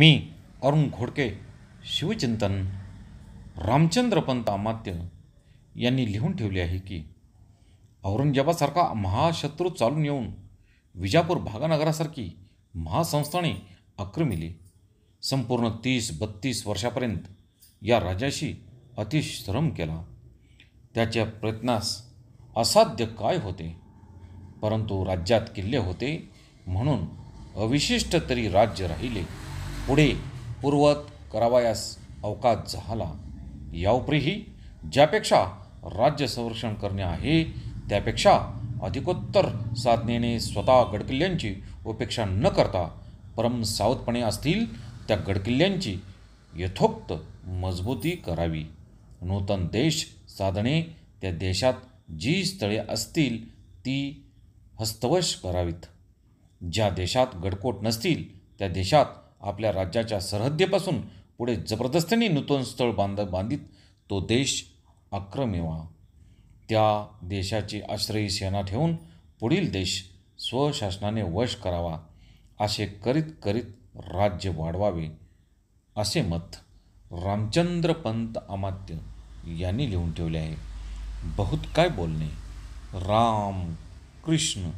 मी अरुण घोडके शिवचिंतन रामचंद्रपंत पंत यांनी लिहून ठेवले आहे की औरंगजेबासारखा महाशत्रू चालून येऊन विजापूर भागानगरासारखी महासंस्थाने आक्रमिली संपूर्ण तीस बत्तीस वर्षापर्यंत या राजाशी अतिश्रम केला त्याच्या प्रयत्नास असाध्य काय होते परंतु राज्यात किल्ले होते म्हणून अविशिष्ट तरी राज्य राहिले पुढे पूर्वत करावयास अवकाश झाला याउपरीही ज्यापेक्षा राज्य संरक्षण करणे आहे त्यापेक्षा अधिकोत्तर साधनेने स्वतः गडकिल्ल्यांची उपेक्षा न करता परम सावधपणे असतील त्या गडकिल्ल्यांची यथोक्त मजबूती करावी नूतन देश साधणे त्या देशात जी स्थळे असतील ती हस्तवश करावीत ज्या देशात गडकोट नसतील त्या देशात आपल्या राज्याच्या सरहद्दीपासून पुढे जबरदस्तीने नूतन स्थळ बांध बांधित तो देश आक्रमेवा त्या देशाची आश्रयी सेना ठेवून पुढील देश स्वशासनाने वश करावा असे करीत करीत राज्य वाढवावे असे मत रामचंद्र पंत अमात्य यांनी लिहून ठेवले आहे बहुत काय बोलणे राम कृष्ण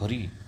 हरी